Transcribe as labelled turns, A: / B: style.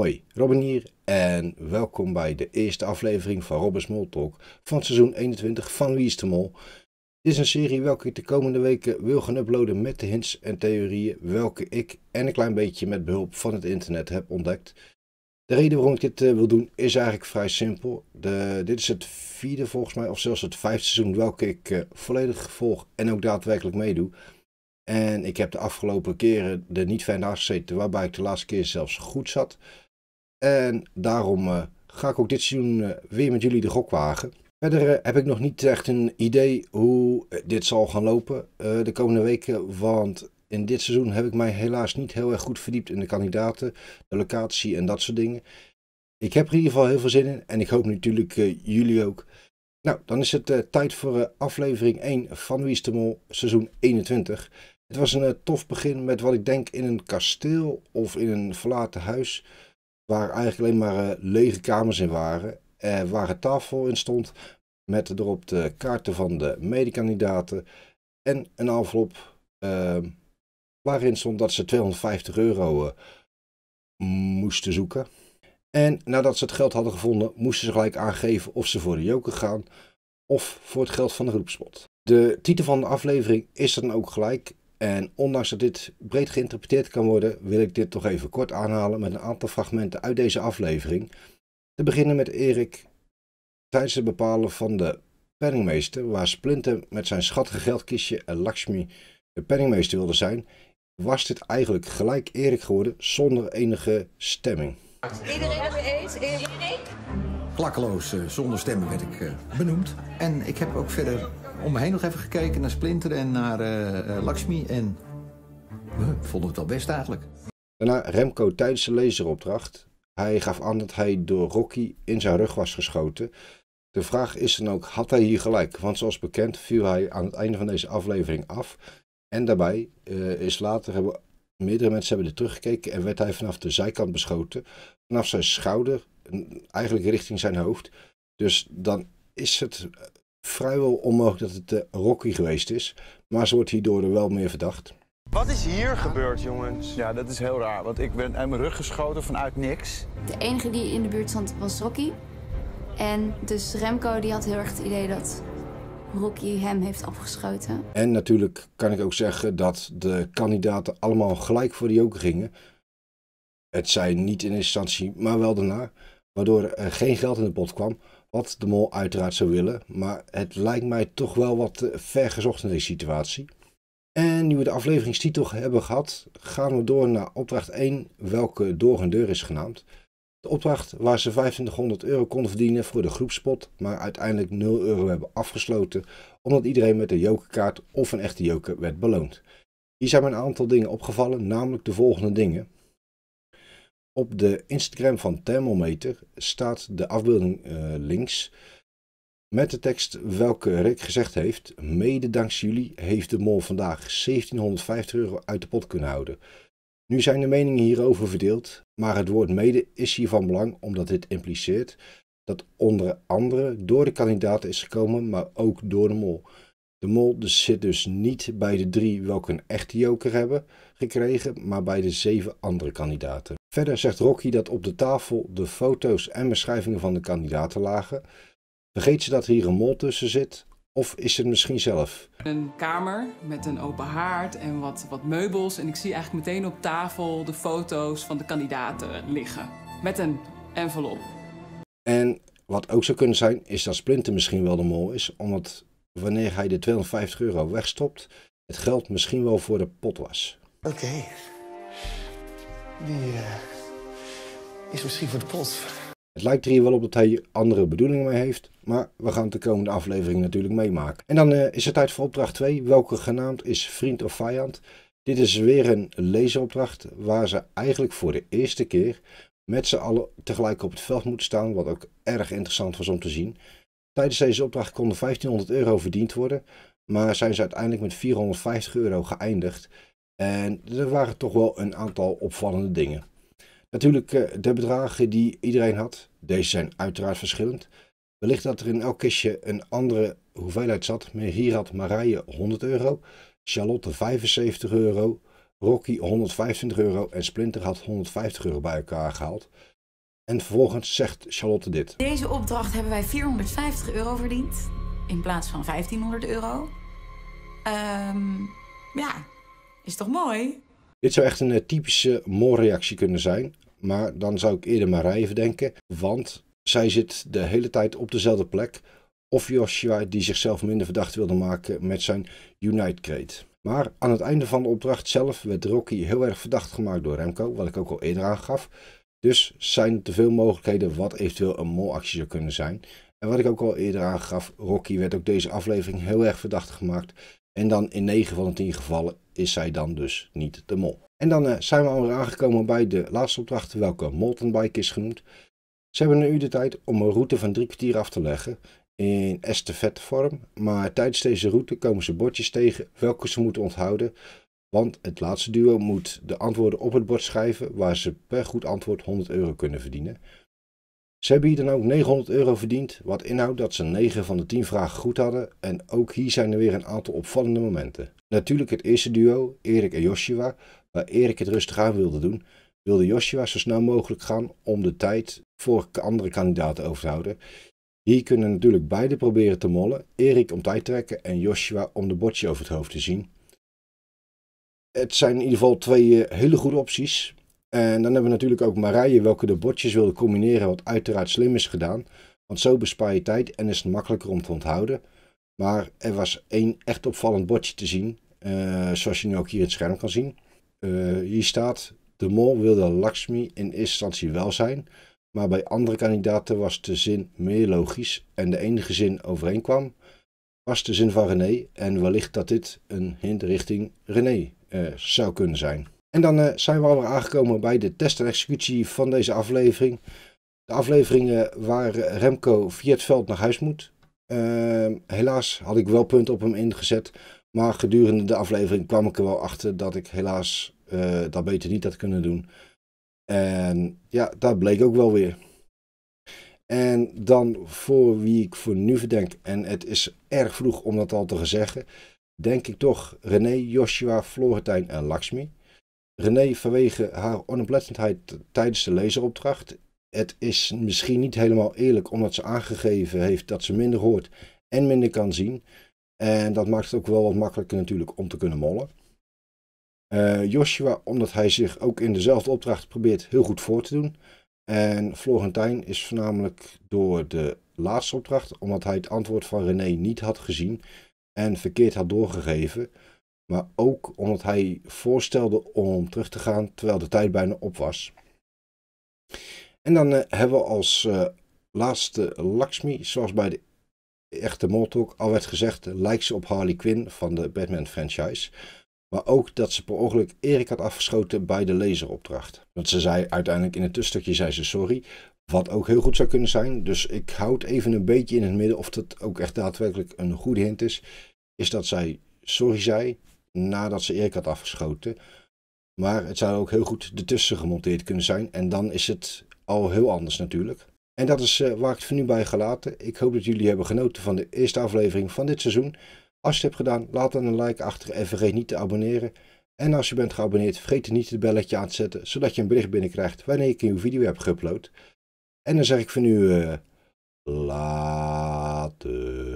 A: Hoi, Robin hier en welkom bij de eerste aflevering van Robin Mol Talk van seizoen 21 van Wie is de Mol. Dit is een serie welke ik de komende weken wil gaan uploaden met de hints en theorieën welke ik en een klein beetje met behulp van het internet heb ontdekt. De reden waarom ik dit eh, wil doen is eigenlijk vrij simpel. De, dit is het vierde volgens mij of zelfs het vijfde seizoen welke ik eh, volledig volg en ook daadwerkelijk meedoe. En ik heb de afgelopen keren er niet fijn naast waarbij ik de laatste keer zelfs goed zat. En daarom eh, ga ik ook dit seizoen eh, weer met jullie de gok wagen. Verder eh, heb ik nog niet echt een idee hoe dit zal gaan lopen de komende weken. Want in dit seizoen heb ik mij helaas niet heel erg goed verdiept in de kandidaten, de locatie en dat soort dingen. Ik heb er in ieder geval heel veel zin in en ik hoop natuurlijk jullie ook. Nou, dan is het tijd voor aflevering 1 van Wie Mol, seizoen 21. Het was een tof begin met wat ik denk in een kasteel of in een verlaten huis. Waar eigenlijk alleen maar eh, lege kamers in waren. Eh, waar een tafel in stond met erop de kaarten van de medekandidaten. En een envelop ehm, waarin stond dat ze 250 euro eh, moesten zoeken. En nadat ze het geld hadden gevonden, moesten ze gelijk aangeven of ze voor de joker gaan of voor het geld van de groepspot. De titel van de aflevering is dan ook gelijk en ondanks dat dit breed geïnterpreteerd kan worden, wil ik dit toch even kort aanhalen met een aantal fragmenten uit deze aflevering. Te beginnen met Erik tijdens het bepalen van de penningmeester, waar Splinter met zijn schattige geldkistje en Lakshmi de penningmeester wilde zijn, was dit eigenlijk gelijk Erik geworden zonder enige stemming. Iedereen het eens, Erik? Klakkeloos, eh, zonder stemmen werd ik eh, benoemd. En ik heb ook verder om me heen nog even gekeken naar Splinter en naar uh, Lakshmi. En we uh, vonden het al best eigenlijk. Daarna Remco tijdens de laseropdracht. Hij gaf aan dat hij door Rocky in zijn rug was geschoten. De vraag is dan ook, had hij hier gelijk? Want zoals bekend viel hij aan het einde van deze aflevering af. En daarbij eh, is later, hebben, meerdere mensen hebben er teruggekeken en werd hij vanaf de zijkant beschoten. Vanaf zijn schouder, eigenlijk richting zijn hoofd. Dus dan is het vrijwel onmogelijk dat het eh, Rocky geweest is. Maar ze wordt hierdoor wel meer verdacht. Wat is hier gebeurd, jongens? Ja, dat is heel raar, want ik ben uit mijn rug geschoten vanuit niks. De enige die in de buurt stond was Rocky. En dus Remco die had heel erg het idee dat Rocky hem heeft afgeschoten. En natuurlijk kan ik ook zeggen dat de kandidaten allemaal gelijk voor de joker gingen. Het zij niet in instantie, maar wel daarna. Waardoor er eh, geen geld in de pot kwam. Wat de mol uiteraard zou willen. Maar het lijkt mij toch wel wat eh, ver gezocht in deze situatie. En nu we de afleveringstitel hebben gehad, gaan we door naar opdracht 1, welke door een deur is genaamd. De opdracht waar ze 2500 euro konden verdienen voor de groepspot, maar uiteindelijk 0 euro hebben afgesloten, omdat iedereen met een jokerkaart of een echte joker werd beloond. Hier zijn me een aantal dingen opgevallen, namelijk de volgende dingen. Op de Instagram van Thermometer staat de afbeelding eh, links met de tekst welke Rick gezegd heeft. Mede dankzij jullie heeft de mol vandaag 1750 euro uit de pot kunnen houden. Nu zijn de meningen hierover verdeeld, maar het woord mede is hier van belang omdat dit impliceert dat onder andere door de kandidaten is gekomen, maar ook door de mol. De mol dus zit dus niet bij de drie welke een echte joker hebben gekregen, maar bij de zeven andere kandidaten. Verder zegt Rocky dat op de tafel de foto's en beschrijvingen van de kandidaten lagen. Vergeet ze dat hier een mol tussen zit? Of is het misschien zelf? Een kamer met een open haard en wat, wat meubels. En ik zie eigenlijk meteen op tafel de foto's van de kandidaten liggen. Met een envelop. En wat ook zou kunnen zijn, is dat Splinter misschien wel de mol is. Omdat wanneer hij de 250 euro wegstopt, het geld misschien wel voor de pot was. Oké. Die eh, is misschien voor de pot. Het lijkt er hier wel op dat hij andere bedoelingen mee heeft, maar we gaan het de komende aflevering natuurlijk meemaken. En dan eh, is het tijd voor opdracht 2, welke genaamd is vriend of vijand. Dit is weer een lezeropdracht waar ze eigenlijk voor de eerste keer met z'n allen tegelijk op het veld moeten staan, wat ook erg interessant was om te zien. Tijdens deze opdracht konden 1500 euro verdiend worden, maar zijn ze uiteindelijk met 450 euro geëindigd. En er waren toch wel een aantal opvallende dingen. Natuurlijk, eh, de bedragen die iedereen had, deze zijn uiteraard verschillend. Wellicht dat er in elk kistje een andere hoeveelheid zat. Maar hier had Marije 100 euro, Charlotte 75 euro, Rocky 125 euro en Splinter had 150 euro bij elkaar gehaald. En vervolgens zegt Charlotte dit. Deze opdracht hebben wij 450 euro verdiend in plaats van 1500 euro. Ehm, ja, is toch mooi? Dit zou echt een eh, typische molreactie kunnen zijn, maar dan zou ik eerder Marije denken, want zij zit de hele tijd op dezelfde plek. Of Joshua die zichzelf minder verdacht wilde maken met zijn Unite Crate. Maar aan het einde van de opdracht zelf werd Rocky heel erg verdacht gemaakt door Remco, wat ik ook al eerder aangaf. Dus zijn te veel mogelijkheden wat eventueel een molactie zou kunnen zijn. En wat ik ook al eerder aangaf, Rocky werd ook deze aflevering heel erg verdacht gemaakt. En dan in 9 van de 10 gevallen is zij dan dus niet de mol. En dan eh, zijn we alweer aangekomen bij de laatste opdracht, welke moltenbike is genoemd. Ze hebben nu de tijd om een route van drie kwartier af te leggen in vorm. Maar tijdens deze route komen ze bordjes tegen welke ze moeten onthouden. Want het laatste duo moet de antwoorden op het bord schrijven waar ze per goed antwoord 100 euro kunnen verdienen. Ze hebben hier dan ook 900 euro verdiend, wat inhoudt dat ze 9 van de 10 vragen goed hadden en ook hier zijn er weer een aantal opvallende momenten. Natuurlijk het eerste duo, Erik en Joshua, waar Erik het rustig aan wilde doen, wilde Joshua zo snel mogelijk gaan om de tijd voor andere kandidaten over te houden. Hier kunnen natuurlijk beide proberen te mollen, Erik om tijd trekken en Joshua om de bordje over het hoofd te zien. Het zijn in ieder geval twee eh, hele goede opties, en dan hebben we natuurlijk ook Marije, welke de bordjes wilde combineren, wat uiteraard slim is gedaan. Want zo bespaar je tijd en is het makkelijker om te onthouden. Maar er was één echt opvallend bordje te zien, eh, zoals je nu ook hier in het scherm kan zien. Eh, hier staat, de mol wilde Lakshmi in eerste instantie wel zijn, maar bij andere kandidaten was de zin meer logisch en de enige zin overeenkwam was de zin van René en wellicht dat dit een hint richting René eh, zou kunnen zijn. En dan eh, zijn we alweer aangekomen bij de test en executie van deze aflevering. De afleveringen waar Remco via het veld naar huis moet. Ehm, helaas had ik wel punten op hem ingezet. Maar gedurende de aflevering kwam ik er wel achter dat ik helaas eh, dat beter niet had kunnen doen. En ja, dat bleek ook wel weer. En dan voor wie ik voor nu verdenk, en het is erg vroeg om dat al te zeggen, denk ik toch René, Joshua, Florentijn en Lakshmi. René, vanwege haar onoplettendheid tijdens de lezeropdracht. Het is misschien niet helemaal eerlijk, omdat ze aangegeven heeft dat ze minder hoort en minder kan zien. En dat maakt het ook wel wat makkelijker natuurlijk om te kunnen mollen. Eh, Joshua, omdat hij zich ook in dezelfde opdracht probeert heel goed voor te doen. En Florentijn is voornamelijk door de laatste opdracht, omdat hij het antwoord van René niet had gezien en verkeerd had doorgegeven, maar ook omdat hij voorstelde om terug te gaan terwijl de tijd bijna op was. En dan eh, hebben we als eh, laatste Lakshmi, zoals bij de echte Moltok al werd gezegd, lijkt ze op Harley Quinn van de Batman franchise. Maar ook dat ze per ongeluk Erik had afgeschoten bij de laseropdracht. Want ze zei uiteindelijk in het tussenstukje zei ze sorry, wat ook heel goed zou kunnen zijn. Dus ik houd even een beetje in het midden of dat ook echt daadwerkelijk een goede hint is. Is dat zij sorry zei nadat ze Erik had afgeschoten. Maar het zou ook heel goed ertussen gemonteerd kunnen zijn. En dan is het al heel anders natuurlijk. En dat is eh, waar ik het voor nu bij gelaten. Ik hoop dat jullie hebben genoten van de eerste aflevering van dit seizoen. Als je het hebt gedaan, laat dan een like achter en vergeet niet te abonneren. En als je bent geabonneerd, vergeet niet het belletje aan te zetten, zodat je een bericht binnenkrijgt wanneer ik een nieuwe video heb geüpload. En dan zeg ik voor nu, eh, later.